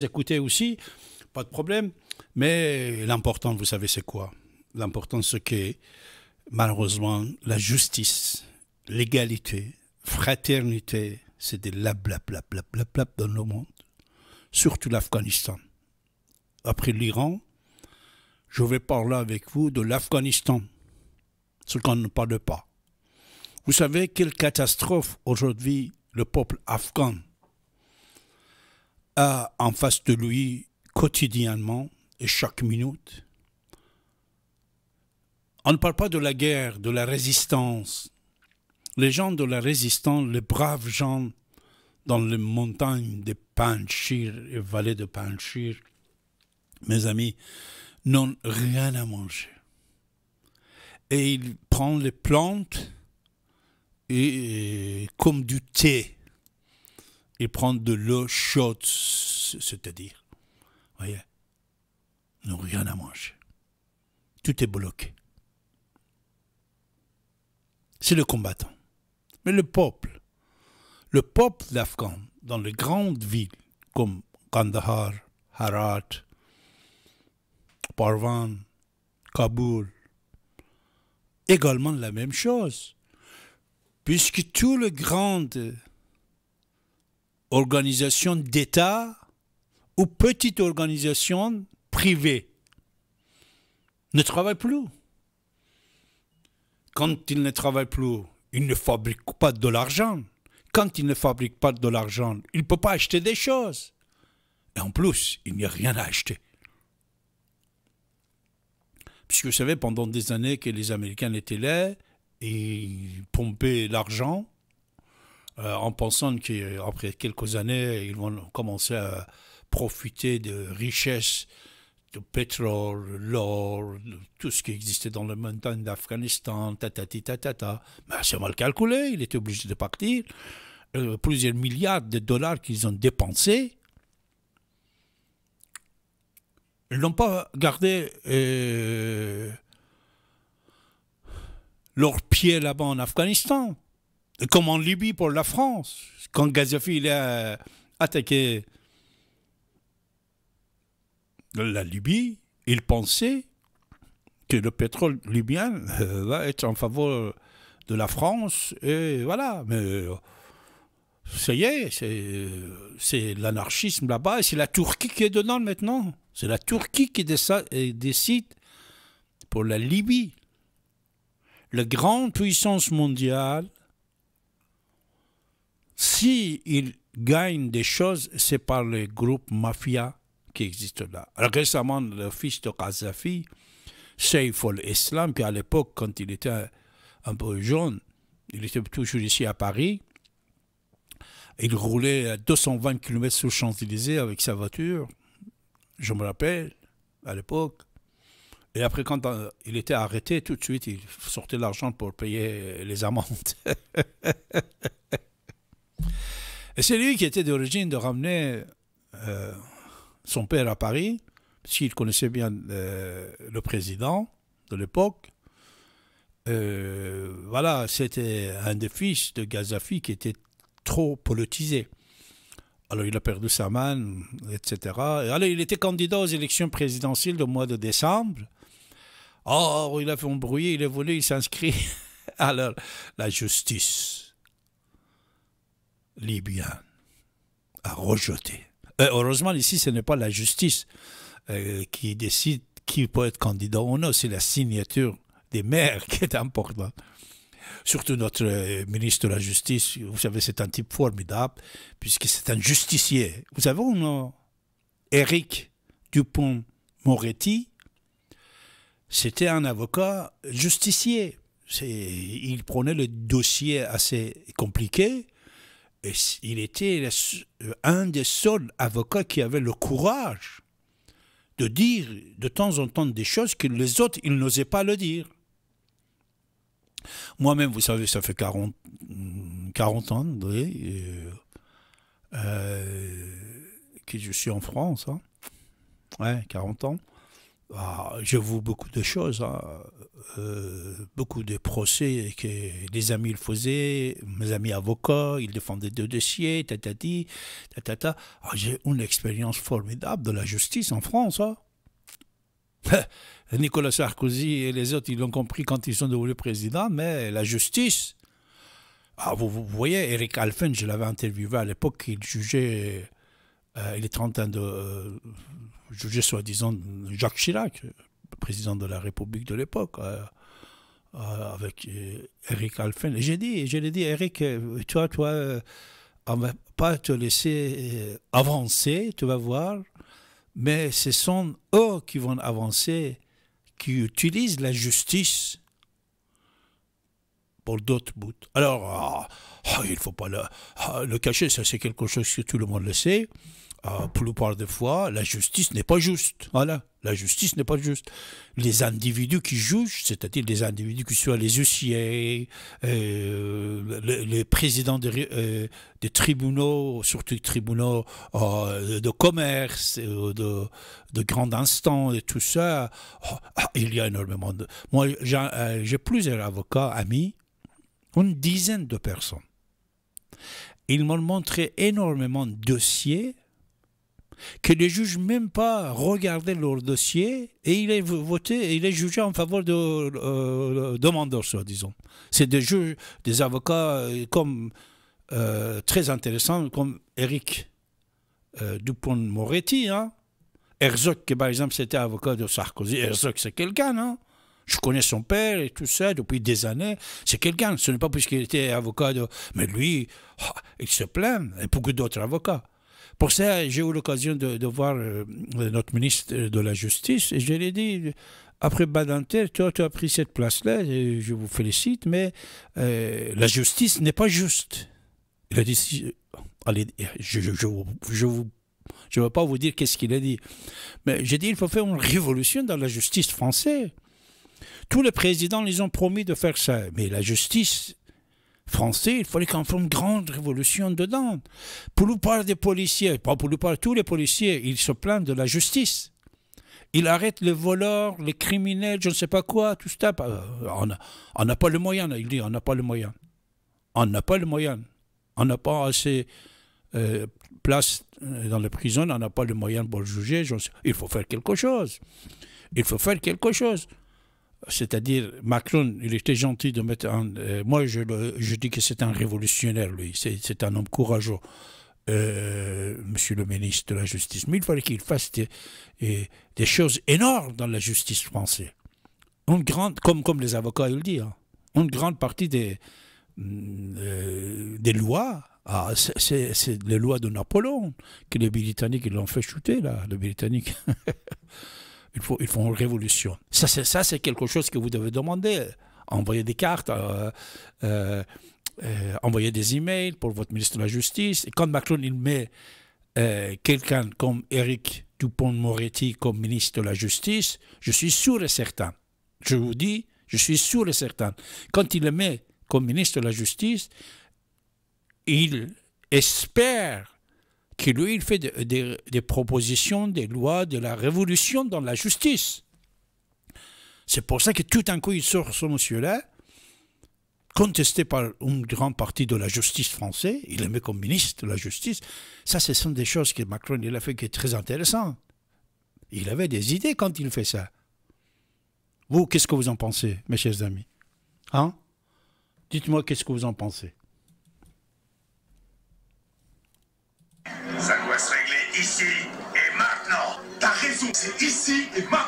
écoutez aussi, pas de problème. Mais l'important, vous savez, c'est quoi L'important, c'est que, malheureusement, la justice, l'égalité, fraternité, c'est des blablabla dans le monde. Surtout l'Afghanistan. Après l'Iran, je vais parler avec vous de l'Afghanistan, ce qu'on ne parle pas. Vous savez quelle catastrophe aujourd'hui le peuple afghan en face de lui quotidiennement et chaque minute. On ne parle pas de la guerre, de la résistance. Les gens de la résistance, les braves gens dans les montagnes de Panchir et vallées de Panchir, mes amis, n'ont rien à manger. Et ils prennent les plantes et comme du thé et prendre de l'eau chaude, c'est-à-dire. Voyez, rien à manger. Tout est bloqué. C'est le combattant. Mais le peuple, le peuple d'Afghan, dans les grandes villes comme Kandahar, Harat, Parvan, Kaboul, également la même chose, puisque tout le grand organisation d'État ou petite organisation privée ne travaille plus. Quand ils ne travaillent plus, ils ne fabriquent pas de l'argent. Quand ils ne fabriquent pas de l'argent, ils ne peuvent pas acheter des choses. Et en plus, il n'y a rien à acheter. Puisque vous savez, pendant des années que les Américains étaient là, et pompaient l'argent, euh, en pensant qu'après euh, quelques années, ils vont commencer à profiter de richesses de pétrole, l'or, tout ce qui existait dans les montagnes d'Afghanistan, tatati tatata. Mais ben, c'est mal calculé, il était obligé de partir. Euh, plusieurs milliards de dollars qu'ils ont dépensés, ils n'ont pas gardé leur leurs pieds là-bas en Afghanistan comme en Libye pour la France, quand Gaddafi a attaqué la Libye, il pensait que le pétrole libyen euh, va être en faveur de la France, et voilà. Mais euh, ça y est, c'est l'anarchisme là-bas, et c'est la Turquie qui est dedans maintenant. C'est la Turquie qui décide pour la Libye. La grande puissance mondiale si il gagne des choses, c'est par les groupes mafia qui existent là. Récemment, le fils de Kazafi, Saif al-Islam, qui à l'époque, quand il était un peu jeune, il était toujours ici à Paris, il roulait à 220 km sur Champs-Élysées avec sa voiture, je me rappelle, à l'époque. Et après, quand euh, il était arrêté, tout de suite, il sortait l'argent pour payer les amendes. Et c'est lui qui était d'origine de ramener euh, son père à Paris, puisqu'il connaissait bien euh, le président de l'époque. Euh, voilà, c'était un des fils de Gazafi qui était trop politisé. Alors il a perdu sa main, etc. Alors il était candidat aux élections présidentielles du mois de décembre. Or, il a fait un bruit, il est voulu, il s'inscrit. à la justice libyen a rejeté. Euh, heureusement, ici, ce n'est pas la justice euh, qui décide qui peut être candidat ou non, c'est la signature des maires qui est importante. Surtout notre euh, ministre de la Justice, vous savez, c'est un type formidable, puisque c'est un justicier. Vous savez, on Eric Dupont-Moretti, c'était un avocat justicier. Il prenait le dossier assez compliqué, il était euh, un des seuls avocats qui avait le courage de dire de temps en temps des choses que les autres, ils n'osaient pas le dire. Moi-même, vous savez, ça fait 40, 40 mm, ans euh, euh, que je suis en France. Hein. Ouais, 40 ans. Ah, je vois beaucoup de choses. Hein. Euh, beaucoup de procès que les amis le faisaient, mes amis avocats, ils défendaient deux dossiers, tatati, tatata. Ah, j'ai une expérience formidable de la justice en France. Hein. Nicolas Sarkozy et les autres, ils l'ont compris quand ils sont devenus président, mais la justice. Ah, vous, voyez, Eric Alphen, je l'avais interviewé à l'époque, il jugeait, euh, il est trentaine de euh, juger soi-disant Jacques Chirac président de la République de l'époque, euh, euh, avec euh, Eric Alphen. J'ai dit, je l'ai dit, Eric, toi, toi, on va pas te laisser avancer, tu vas voir, mais ce sont eux qui vont avancer, qui utilisent la justice pour d'autres bouts. Alors, ah, ah, il ne faut pas ah, le, cacher, ça c'est quelque chose que tout le monde le sait. pour la plupart des fois, la justice n'est pas juste. Voilà. La justice n'est pas juste. Les individus qui jugent, c'est-à-dire les individus qui soient les huissiers, euh, les, présidents des, euh, tribunaux, surtout les tribunaux euh, de commerce, de, grands instants et tout ça, oh, ah, il y a énormément de... Moi, j'ai plusieurs avocats amis, une dizaine de personnes. Ils m'ont montré énormément de dossiers que les juges même pas regardaient leur dossier et il est voté, il est jugé en faveur de euh, demandeurs, soi-disant. C'est des juges, des avocats euh, comme euh, très intéressants, comme Eric euh, Dupont-Moretti, hein. Herzog, qui par exemple c'était avocat de Sarkozy. Herzog, c'est quelqu'un, hein. je connais son père et tout ça depuis des années. C'est quelqu'un. Ce n'est pas parce qu'il était avocat de. Mais lui, oh, il se plaint. Et beaucoup d'autres avocats. Pour ça, j'ai eu l'occasion de, voir euh, euh, notre ministre euh, de la Justice et je lui ai dit, après Badinter, toi, tu as pris cette place-là, je vous félicite, mais la justice n'est pas juste. Il a dit, allez, je, ne vais pas vous dire qu'est-ce qu'il a dit. Mais j'ai dit, il faut faire une révolution dans la justice française. Tous les présidents, ils ont promis de faire ça. Mais la justice français, il fallait qu'on fasse une grande révolution dedans. Pour nous parler des policiers, pas pour nous parler tous les policiers, ils se plaignent de la justice. Ils arrêtent les voleurs, les criminels, je ne sais pas quoi, tout ça. Euh, on n'a pas le moyen, il dit, on n'a pas le moyen. On n'a pas le moyen. On n'a pas assez euh, place euh, dans les prisons, on n'a pas le moyen pour juger. il faut faire quelque chose. Il faut faire quelque chose. C'est-à-dire, Macron, il était gentil de mettre un... Euh, moi, je, dis que c'est un révolutionnaire, lui. C'est un homme courageux. Euh, monsieur le ministre de la Justice. Mais il fallait qu'il fasse des, choses énormes dans la justice française. Une grande, comme, comme les avocats le disent, hein. une grande partie des, mm, euh, des lois, ah, c'est les lois de Napoléon que les Britanniques l'ont fait shooter, là, les Britanniques. Ils il une révolution. Ça, c'est, ça, c'est quelque chose que vous devez demander. Envoyer des cartes, euh, euh, euh envoyer des emails pour votre ministre de la Justice. Et quand Macron il met euh, quelqu'un comme Eric Dupont-Moretti comme ministre de la Justice, je suis sûr et certain, je vous dis, je suis sûr et certain, quand il le met comme ministre de la Justice, il espère qui lui, il fait des, propositions, des lois, de la révolution dans la justice. C'est pour ça que tout un coup, il sort ce monsieur-là, contesté par une grande partie de la justice française, il est met comme ministre de la justice. Ça, ce sont des choses que Macron il a fait qui est très intéressant. Il avait des idées quand il fait ça. Vous, qu'est-ce que vous en pensez, mes chers amis Hein Dites-moi, qu'est-ce que vous en pensez see if my